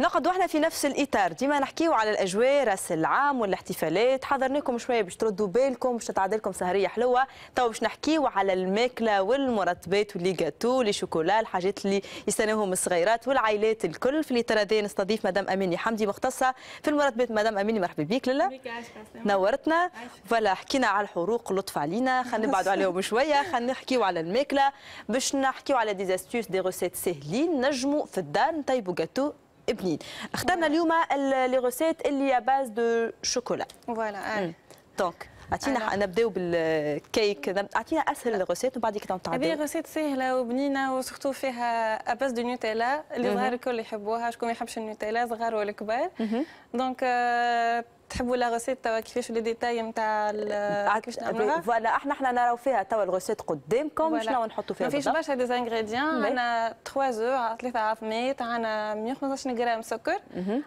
نقعد واحنا في نفس الاطار ديما نحكيو على الاجواء راس العام والاحتفالات حضرناكم شويه باش تردوا بالكم باش تتعدى لكم سهريه حلوه تو باش نحكيو على الماكله والمرطبات واللي جاتو لي شوكولا الحاجات اللي يستناوهم الصغيرات والعائلات الكل في الاطار هذا نستضيف مدام اميني حمدي مختصه في المرطبات مدام اميني مرحبا بك لاله نورتنا فلا حكينا على الحروق لطف علينا خلينا نبعدوا عليهم شويه خلينا نحكيو على الماكله باش نحكيو على ديزاستيوس دي روسيت سهلين نجموا في الدار نطيبوا جاتو بنين اخترنا اليوم لي غوسيت اللي باز دو شوكولا فوالا دونك اعطينا نبداو بالكيك اعطينا اسهل الغوسيت وبعد كي نتعدى هذه غوسيت سهله وبنينه وسورتو فيها اباس دو نوتيلا اللي hmm. صغار الكل يحبوها شكون ما يحبش النوتيلا صغار ولا كبار دونك hmm. تحبوا لا غوسيت توا كيفاش لي ديتاي نتاع كيفاش نعملوها فوالا احنا احنا نراو فيها توا الغوسيت قدامكم شنو نحطوا فيها ما فيش برشا ديزانغريديان عندنا 3 زو على 3 عظميت عندنا 115 غرام سكر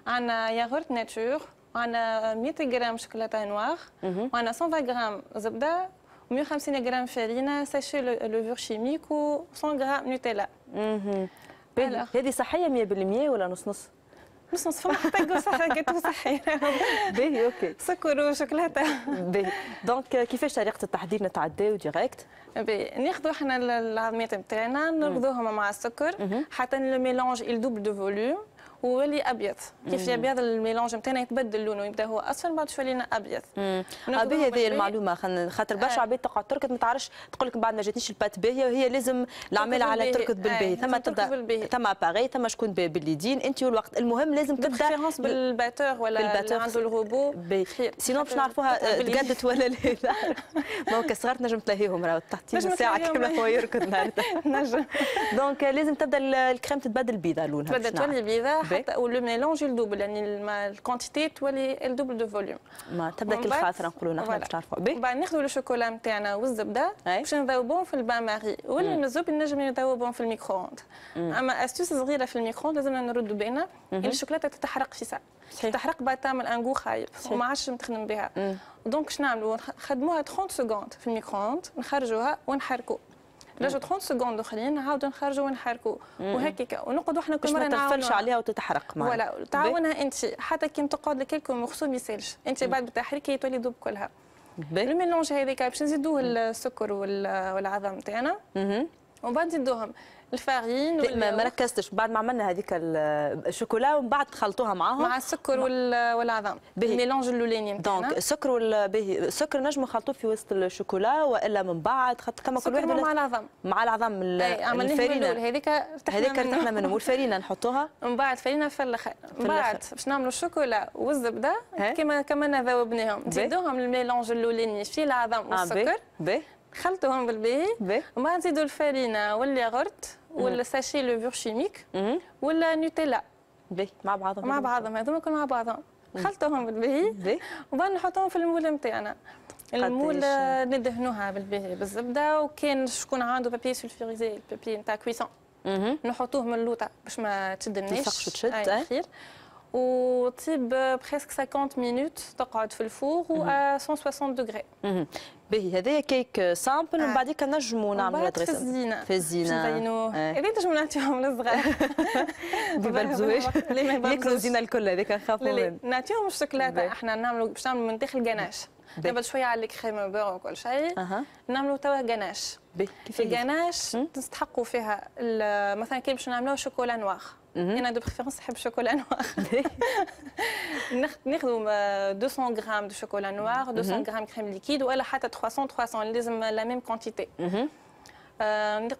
عندنا mhm. ياغورت ناتور عندنا 100 غرام شوكولاته نوار mhm. وعندنا 120 غرام زبده و 150 غرام فرينه ساشي لوفور شيميك و 100 غرام نوتيلا هذه صحية 100% ولا نص نص؟ نص نص فما حتى جو صح كيتو صحي باهي اوكي سكر وشوكولاته باهي دونك كيفاش طريقه التحضير نتعداو ديريكت باهي ناخذوا احنا العظميات نتاعنا نرقدوهم مع السكر حتى لو ميلونج يل دوبل دو فوليوم ويولي ابيض كيف الابيض الميلونج نتاعنا يتبدل لونه يبدا هو اصفر بعد شويه لنا ابيض باهي هذه المعلومه خاطر برشا آه. عباد تقعد تركض ما تعرفش تقول لك بعد ما جاتنيش البات باهيه وهي لازم العمل على تركض آه، بالباهي ثم تبدا ثم اباغي ثم شكون باليدين انت والوقت المهم لازم تبدا بالباتور ولا اللي عنده الروبو سينو باش نعرفوها آه، تقدت ولا لا ما هو كصغار نجم تلاهيهم راهو تحتي ساعه كامله هو يركض نجم دونك لازم تبدا الكريم تتبدل بيضه لونها تبدل تولي بيضه حتى او لو ميلونج الدوبل يعني الكونتيتي تولي الدوبل دو فوليوم ما تبدا كل خاطره نقولوا نحن باش تعرفوا به بعد ناخذوا الشوكولا نتاعنا والزبده باش نذوبهم في البان ماري ولا مزوب نجم نذوبهم في الميكرووند اما استوس صغيره في الميكرووند لازمنا نردوا بالنا الشوكولاته تتحرق في ساعه تحرق بعد تعمل غو خايب وما عادش نخدم بها دونك شنو نعملوا نخدموها 30 سكوند في الميكرووند نخرجوها ونحركوا درجه 30 سكوند اخرين نعاودوا نخرجوا ونحركوا وهكاك ونقعدوا احنا كل مره ما تغفلش عليها وتتحرق معنا ولا تعاونها انت حتى كي تقعد لك الكم يسالش انت بعد بالتحريك هي تولي دوب كلها الميلونج هذيك باش نزيدوه السكر والعظم تاعنا ومن بعد نزيدوهم الفارين وال... ما ركزتش بعد ما عملنا هذيك الشوكولا ومن بعد خلطوها معاهم مع السكر وال... والعظام الميلونج اللوليني دونك السكر وال... السكر نجموا نخلطوه في وسط الشوكولا والا من بعد خاطر كما كل واحد مع العظام مع العظام الفارينه هذيك هذيك ارتحنا منهم والفارينه نحطوها من بعد فارينه في الاخر من بعد باش نعملوا الشوكولا والزبده كما كما ذوبناهم نزيدوهم الميلونج اللوليني في العظام آه، والسكر خلطهم بالباهي وما نزيدوا الفارينه والياغورت والساشي لو فيغ شيميك ولا نوتيلا بي مع بعضهم مع بعضهم هذوما كل مع بعضهم خلطوهم بالباهي وبعد نحطوهم في المول نتاعنا المول ندهنوها بالباهي بالزبده وكان شكون عنده بابي سلفوريزي البابي نتاع كويسون نحطوه من اللوطه باش ما تشدناش تسقش وتشد اي أه. خير وتصيب بريسك 50 مينوت تقعد في الفور و 160 درجه باهي هذايا كيك سامبل ومن بعديك نجموا نعملوا في الزينه في الزينه نزينوه هذا نجموا نعطيهم للصغار ما يبزوهاش ياكلوا الزينه الكل هذاك نخافوا منه نعطيهم الشوكولاته احنا نعملوا باش نعملوا من داخل قناش قبل شويه على الكريم بيغ وكل شيء نعملوا توا كيف الجناش تستحقوا فيها مثلا كي باش نعملوا شوكولا نواغ انا دو بريفيرونس نحب الشوكولا نوار ناخذ 200 غرام دو شوكولا نوار 200 غرام كريم ليكيد ولا حتى 300 300 لازم لا ميم كونتيتي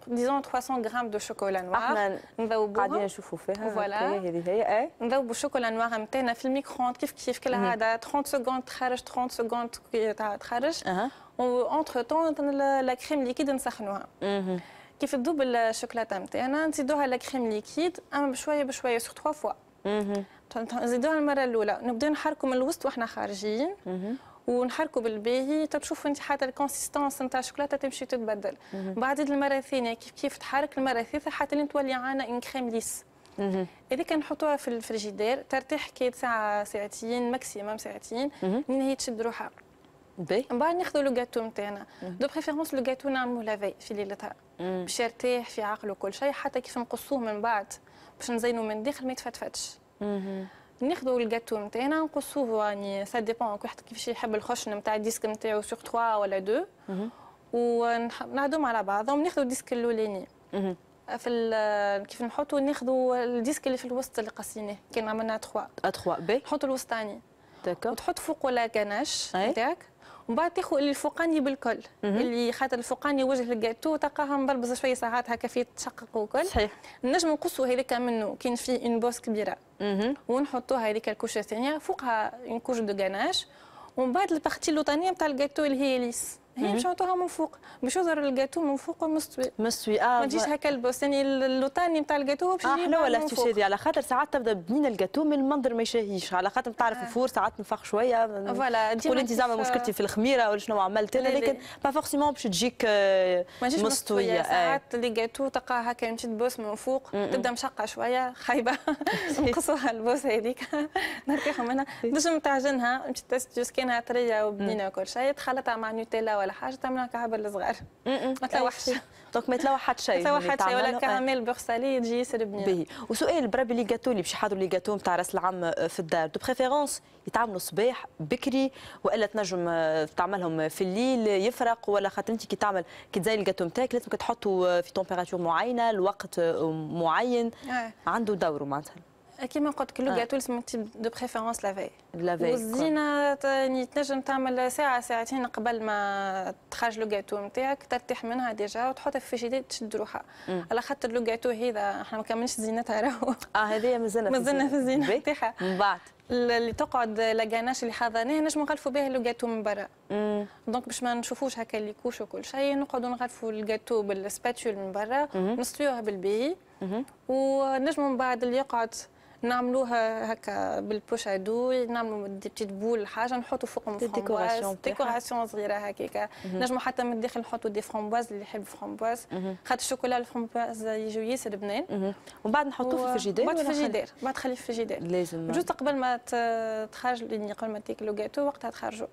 ديزون 300 غرام دو شوكولا نوار نذوبوها قاعدين نشوفوا فيها فوالا هذه هي نذوبوا الشوكولا نوار نتاعنا في الميكرووند كيف كيف كل هذا 30 سكوند تخرج 30 سكوند تخرج و اونتر تون لا كريم ليكيد نسخنوها كيف تذوب الشوكولاته نتاعنا نزيدوها لا كريم ليكيد اما بشويه بشويه سو تخوا فوا نزيدوها المره الاولى نبداو نحركوا من الوسط واحنا خارجين ونحركوا بالباهي تشوف انت حتى الكونسيستونس نتاع الشوكولاته تمشي تتبدل بعد المره الثانيه كيف كيف تحرك المره الثالثه حتى لين تولي عنا ان كريم ليس كان نحطوها في الفريجيدير ترتاح كي ساعه ساعتين ماكسيموم ساعتين لين هي تشد روحها بي من بعد ناخذوا لو جاتو نتاعنا دو بريفيرونس لو جاتو نعملوه لافي في ليلتها باش يرتاح في عقله كل شيء حتى كيف نقصوه من بعد باش نزينوا من الداخل ما يتفتفتش ناخذوا الجاتو نتاعنا نقصوه يعني سا ديبون كل واحد كيفاش يحب الخشن نتاع الديسك نتاعو سيغ 3 ولا 2 ونعدوهم على بعضهم ناخذوا الديسك الاولاني في كيف نحطوا ناخذوا الديسك اللي في الوسط اللي قصيناه كان عملنا 3 3 بي نحطوا الوسطاني داكور وتحط فوقه لا كناش نتاعك من بعد تاخذ الفوقاني بالكل اللي خاطر الفوقاني وجه الجاتو تلقاها مبلبزه شويه ساعات هكا فيه تشقق وكل صحيح نجم نقصوا هذاك منه كاين فيه ان بوس كبيره ونحطوها هذيك الكوشه الثانيه فوقها ان كوش دو غاناش ومن بعد البارتي اللوطانيه نتاع الجاتو اللي هي ليس هي باش نعطوها من فوق باش يظهر الجاتو من فوق مستوي مستوي اه ما تجيش هكا البوس يعني اللوطاني نتاع الجاتو باش اه حلوه الاستشهادي على خاطر ساعات تبدا بنين الجاتو من المنظر ما يشهيش على خاطر تعرف آه. الفور ساعات نفخ شويه فوالا تقول انت زعما مشكلتي في الخميره ولا شنو عملت انا لكن با فورسيمون باش تجيك آه، مستويه مستوية. آه. ساعات اللي جاتو تلقاها هكا مش تبوس من فوق تبدا مشقه شويه خايبه نقصوها البوس هذيك نرتاحوا منها باش نتعجنها مشيت جوز كانها طريه وبنينه وكل شيء تخلطها مع نوتيلا ولا حاجه تعملها كعب الصغار ما تلوحش دونك ما تلوحت شيء ما تلوحت شيء ولا كراميل بورسالي تجي يسرب به وسؤال بربي لي جاتو اللي باش يحضروا لي جاتو نتاع راس العام آه، في الدار دو بريفيرونس يتعملوا صباح بكري والا تنجم آه، تعملهم في الليل يفرق ولا خاطر انت كي تعمل كي تزين الجاتو نتاعك لازمك تحطه آه، في تمبيراتور معينه لوقت معين عنده دوره معناتها كيما قلت لك آه. كاع تولس من تيب دو بريفيرونس لا في لا في والزينه يعني تنجم تعمل ساعه ساعتين قبل ما تخرج لو كاتو نتاعك ترتاح منها ديجا وتحطها في الفريجيدير تشد روحها على خاطر لو كاتو هذا احنا ما كملناش زينتها راهو اه هذه مازلنا مازلنا في الزينه نتاعها من بعد اللي تقعد لاكاناش اللي حضرناه نجم نغلفوا بها الجاتو من برا دونك باش ما نشوفوش هكا اللي كوش وكل شيء نقعدوا نغلفوا الجاتو بالسباتول من برا نسطيوه بالبي ونجموا من بعد اللي يقعد نعملوها هكا بالبوشادو نعملوا دي بتيت بول حاجه نحطوا فوقهم فramboise ديكوراسيون صغيره هكاك mhm. نجموا حتى من الداخل نحطوا دي فramboise اللي يحب فramboise mhm. خاطر الشوكولا الفramboise يجوا ياسر بنين mhm. ومن بعد نحطوه في الفريجيدير بعد الفريجيدير بعد تخليه في الفريجيدير لازم جوست قبل ما تخرج قبل ما تاكلوا جاتو وقتها تخرجوا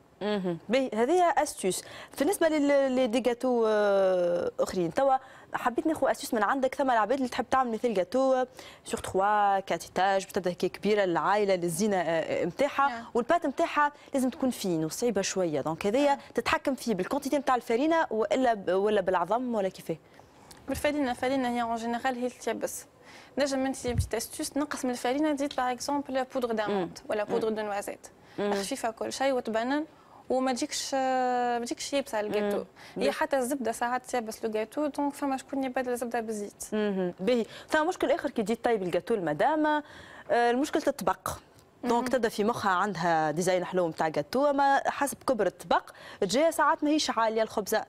باهي هذه استوس بالنسبه لي دي جاتو اخرين توا حبيت ناخذ اسيس من عندك ثم العباد اللي تحب تعمل مثل جاتو سور تخوا 4 ايتاج بتبدا هكا كبيره للعائله للزينه نتاعها آه، آه، نعم. والبات نتاعها لازم تكون فين وصعيبه شويه دونك هذايا نعم. تتحكم فيه بالكونتيتي نتاع الفرينه والا ولا بالعظم ولا كيفاه بالفرينه الفرينه هي اون جينيرال هي تيبس نجم انت بتيت استوس نقسم الفرينه زيد باغ اكزومبل بودر داموند ولا بودر دو نوازيت خفيفه كل شيء وتبنن وما تجيكش ما تجيكش يابسه الجاتو هي حتى الزبده ساعات تيابس لو جاتو دونك فما شكون يبدل الزبده بالزيت باهي فما مشكل اخر كي تجي طيب الجاتو المدامه آه، المشكل تطبق دونك تبدا في مخها عندها ديزاين حلو نتاع جاتو اما حسب كبر الطبق تجي ساعات ماهيش عاليه الخبزه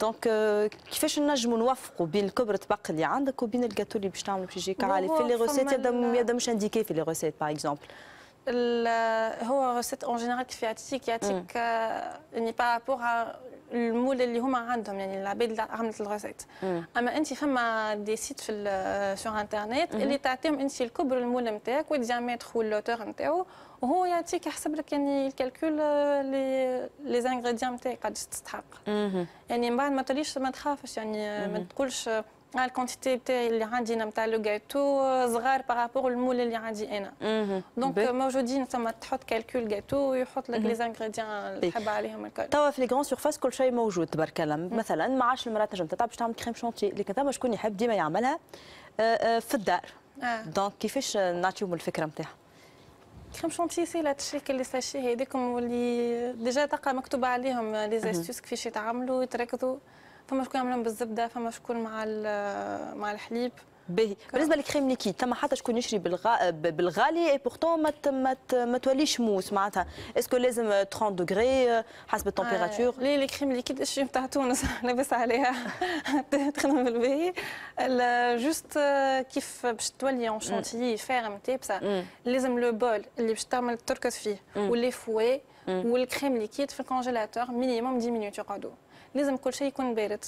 دونك آه، كيفاش نجموا نوفقوا بين كبر الطبق اللي عندك وبين الجاتو اللي باش تعملوا باش يجيك عالي في لي روسيت يدا مش انديكي في لي روسيت باغ اكزومبل هو ريسيت اون جينيرال كيف يعطيك يعطيك يعني بارابور المول اللي هما عندهم يعني العباد اللي عملت الغازات mm. اما انت فما دي سيت في سور انترنت mm-hmm. اللي تعطيهم انت الكبر المول نتاعك وديجا ميدخول لوتور نتاعو وهو يعطيك يحسب لك يعني الكالكول آه، لي لي زانغريديان نتاعك قداش تستحق mm-hmm. يعني من بعد ما تليش ما تخافش يعني ما mm-hmm. تقولش الكونتيتي تاعي اللي عندي انا نتاع لو جاتو صغار بارابور المول اللي عندي انا دونك موجودين ثم تحط كالكول جاتو ويحط لك لي زانغريديان اللي تحب عليهم الكل توا في لي كرون سيرفاس كل شيء موجود تبارك الله مثلا ما عادش المراه تنجم تتعب باش تعمل كريم شونتي لكن ثما شكون يحب ديما يعملها في الدار دونك كيفاش نعطيهم الفكره نتاعها كريم شونتي سي لا تشيك اللي ساشي هذيكم واللي ديجا تلقى مكتوب عليهم لي زاستوس كيفاش يتعاملوا يتركضوا فما شكون يعملهم بالزبده فما شكون مع مع الحليب باهي بالنسبه للكريم ليكيد ثم حتى شكون يشري بالغ... بالغالي اي بورتون ما ما ما توليش موس معناتها اسكو لازم 30 دوغري حسب التمبيراتور لي لي كريم ليكيد اش نتاع تونس لاباس عليها تخدم بالباهي جوست كيف باش تولي اون شونتيي فارم تيبسا لازم لو بول اللي باش تعمل تركز فيه ولي فوي والكريم ليكيد في الكونجيلاتور مينيموم 10 مينوت يقعدوا لازم كل شيء يكون بارد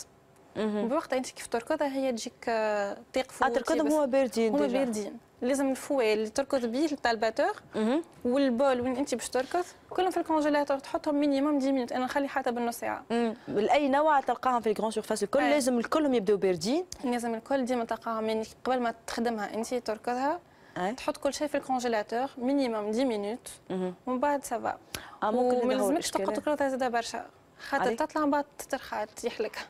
بوقتها انت كيف تركضها هي تجيك آه، فوق تركضهم هما باردين هما باردين لازم الفوال اللي تركض بيه تاع الباتور والبول وين انت باش تركض كلهم في الكونجيلاتور تحطهم مينيموم 10 مينوت انا نخلي حتى بالنص ساعه لاي نوع تلقاهم في الكرون سيرفاس الكل أي. آه. لازم الكلهم يبداو باردين لازم الكل ديما تلقاهم يعني قبل ما تخدمها انت تركضها آه. تحط كل شيء في الكونجيلاتور مينيموم 10 مينوت ومن بعد سافا وما لازمكش تقعد تركضها زاده برشا خاطر تطلع من بعد تترخى لك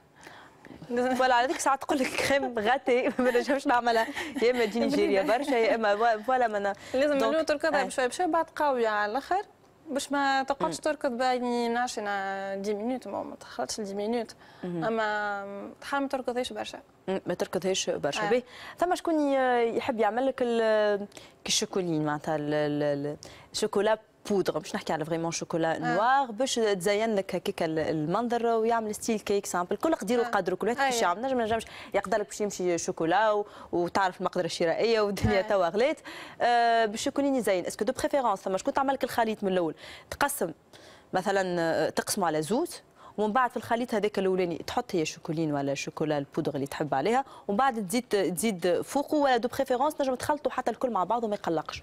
ولا على ذيك ساعه تقول لك كريم غاتي ما نجمش نعملها يا اما تجيني جيريه برشا يا اما فوالا ما لازم الاول تركضها آه. بشويه بشويه بعد قوي على الاخر باش ما تقعدش تركض يعني نعرفش انا 10 مينوت ما تخلطش 10 مينوت اما تحاول ما تركضيش برشا ما تركضهاش برشا آه. ثم شكون يحب يعمل لك الشوكولين معناتها الشوكولا بودره مش نحكي على فريمون شوكولا نوار باش تزين لك هكاك المنظر ويعمل ستيل كيك سامبل كل قدير آه. وقدره كل واحد كيفاش آه. يعمل نجم نجمش يقدر لك باش يمشي شوكولا وتعرف المقدره الشرائيه والدنيا آه. توا غلات باش يكون يزين اسكو دو بريفيرونس ثم شكون تعمل لك الخليط من الاول تقسم مثلا تقسم على زوز ومن بعد في الخليط هذاك الاولاني تحط هي شوكولين ولا شوكولا البودغ اللي تحب عليها ومن بعد تزيد تزيد فوقه ولا دو بريفيرونس نجم تخلطوا حتى الكل مع بعض وما يقلقش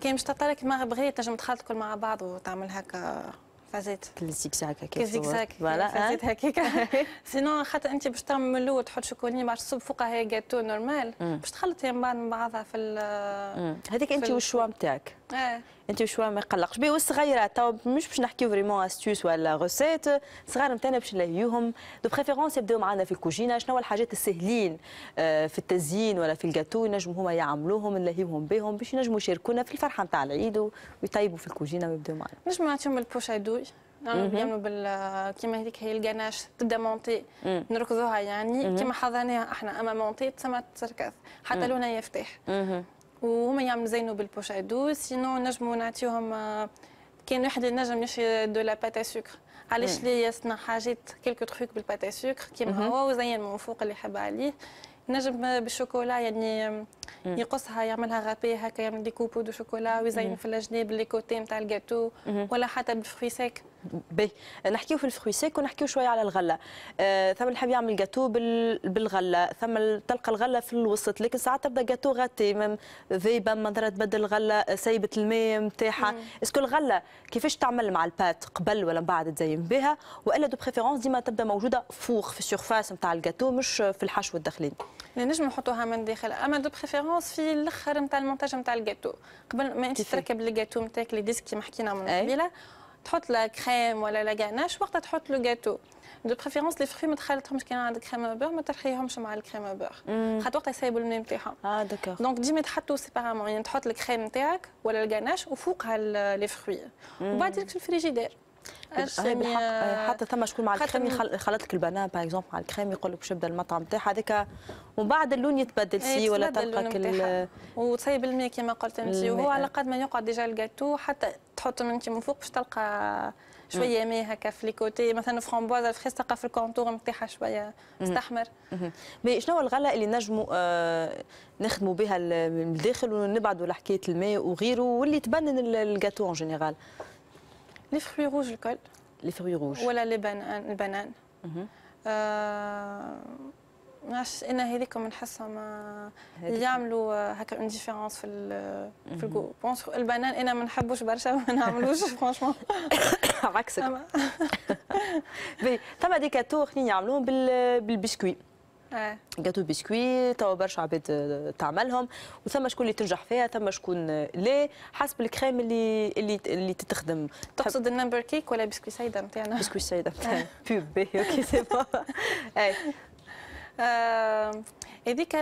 كان مش تطلع كيما بغيت تنجم تخلط كل مع بعض وتعمل هكا فازات الزيكزاك هكاك الزيكزاك فازيت هكاك سينو خاطر انت باش تعمل من الاول تحط شوكوليه مع تصب فوقها هي جاتو نورمال باش تخلطها من بعض مع بعضها في هذيك انت والشوا نتاعك إيه. انت شويه ما يقلقش بيه والصغيرات تو مش باش نحكيو فريمون استوس ولا غوسيت صغار نتاعنا باش نلهيوهم دو بريفيرونس يبداو معنا في الكوجينه شنو هو الحاجات السهلين آه، في التزيين ولا في الجاتو ينجموا هما يعملوهم نلهيوهم بهم باش ينجموا يشاركونا في الفرحه نتاع العيد ويطيبوا في الكوجينه ويبداو معنا نجموا نعطيهم البوش دوي آه، نعملوا بال كيما هذيك هي القناش تبدا مونتي نركزوها يعني كيما حضرناها احنا اما مونتي تسمى تركز حتى لونها يفتح وهما يعملوا زينو بالبوش عدو سينو نجمو نعطيهم آه، كان واحد نجم يشري دو لا باتا سكر علاش لي يصنع حاجات كيلكو تخيك بالباتا سكر كيما هو وزين من فوق اللي حب عليه نجم بالشوكولا يعني يقصها يعملها غابيه هكا يعمل دي كوبو دو شوكولا ويزين في الجناب لي كوتي نتاع الجاتو ولا حتى بالفروي سيك باهي نحكيو في الفخوي سيك ونحكيو شويه على الغله آه ثم اللي حاب يعمل جاتو بال... بالغله ثم تلقى الغله في الوسط لكن ساعات تبدا جاتو غاتي ذايبه منظرها تبدل الغله آه، سايبه الماء نتاعها اسكو الغله كيفاش تعمل مع البات قبل ولا بعد تزين بها والا دو بريفيرونس ديما تبدا موجوده فوق في السيرفاس نتاع الجاتو مش في الحشو الداخلي نجم نحطوها من داخل اما دو بريفيرونس ديفيرونس في الاخر نتاع المونتاج نتاع الجاتو قبل ما انت تركب الجاتو نتاعك لي ديسك كيما حكينا من قبيله تحط لا كريم ولا لا غاناش وقتها تحط لو جاتو دو بريفيرونس لي فري ما تخلطهمش كي عندك كريم بور ما ترخيهمش مع الكريم بور خاطر وقتها يسيبوا الماء نتاعهم اه داكور دونك ديما تحطوا سيبارامون يعني تحط الكريم نتاعك ولا الغاناش وفوقها لي فروي وبعد ديرك في الفريجيدير يعني، آه، حتى ثم شكون مع الكريم خلط لك البنان باغ اكزومبل مع الكريم يقول لك باش يبدا المطعم تاعها هذاك ومن بعد اللون يتبدل سي ولا تلقى كل وتصيب الماء كما قلت انت وهو على قد ما يقعد ديجا الجاتو حتى تحط من انت من فوق باش تلقى شويه ماء هكا في ليكوتي مثلا فرامبواز الفريز تلقى في الكونتور نتاعها شويه مستحمر مي شنو الغله اللي نجموا آه، نخدموا بها من الداخل ونبعدوا لحكايه الماء وغيره واللي تبنن الجاتو اون جينيرال لي فروي روج الكل لي فروي روج ولا لي بنان البنان نعرفش انا هذيكم نحسها ما يعملوا آه، هكا اون ديفيرونس في في mhm. الكو بونس البنان انا ما نحبوش برشا ما نعملوش فرانشمون عكسك بي ثم دي خلينا يعملوهم بالبسكويت آه. جاتو بسكوي توا برشا عباد آه، تعملهم وثم شكون اللي تنجح فيها ثم شكون لا حسب الكريم اللي اللي اللي تتخدم تقصد النمبر كيك ولا بسكوي سايده نتاعنا بسكوي بيب بوب اوكي سي با هذيك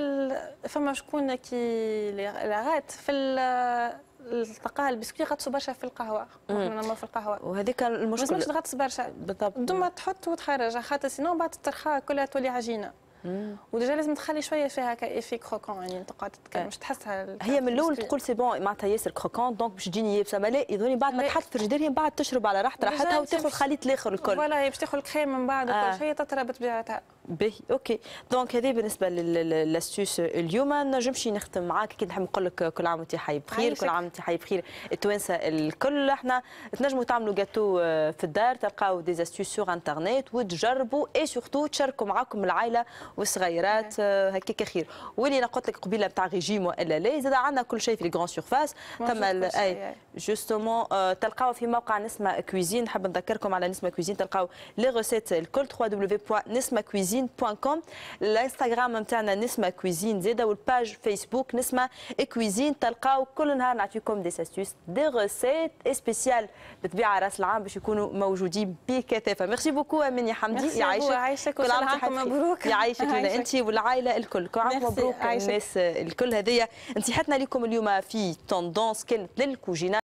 فما شكون كي لغات في التقاها البسكوي غطسوا برشا في القهوه نعملوا في القهوه وهذيك المشكل ما تغطس برشا بالضبط دوما تحط وتخرج خاطر سينو بعد الترخاء كلها تولي عجينه وديجا لازم تخلي شويه فيها كافي كروكون يعني تقعد تتكلم إيه. مش تحسها هي من الاول تقول سي بون معناتها ياسر كروكون دونك باش تجيني يابسه ما لا يظهرني بعد ما تحط في الجدار بعد تشرب على راحت راحتها وتاخذ خليط الاخر الكل فوالا هي باش تاخذ الكريم من بعد وكل آه. شيء تطرى بطبيعتها به اوكي دونك هذه بالنسبه للاستوس اليوم نجمش نختم معاك اكيد نحب نقول لك كل عام وانت حي بخير أيوة، كل عام وانت حي بخير التوانسه الكل احنا تنجموا تعملوا جاتو آه، في الدار تلقاو دي استوس سور انترنت وتجربوا اي سورتو تشاركوا معاكم العائله والصغيرات أيوة. آه، هكاك خير واللي انا قلت لك قبيله نتاع ريجيم والا لا زاد عندنا كل شيء في لي غران سيرفاس ثم جوستومون آه، تلقاو في موقع نسمه كويزين نحب نذكركم على نسمه كويزين تلقاو لي غوسيت الكل كويزين كويزين كوم الانستغرام نتاعنا نسمه كويزين زيدا والباج فيسبوك نسمه كويزين تلقاو كل نهار نعطيكم دي ساستيس دي غوسيت سبيسيال بالطبيعه راس العام باش يكونوا موجودين بكثافه ميرسي بوكو اميني حمدي يعيشك كل عام مبروك يعيشك لنا انت والعائله الكل كل عام مبروك الناس الكل هذه نصيحتنا لكم اليوم في توندونس كانت للكوجينا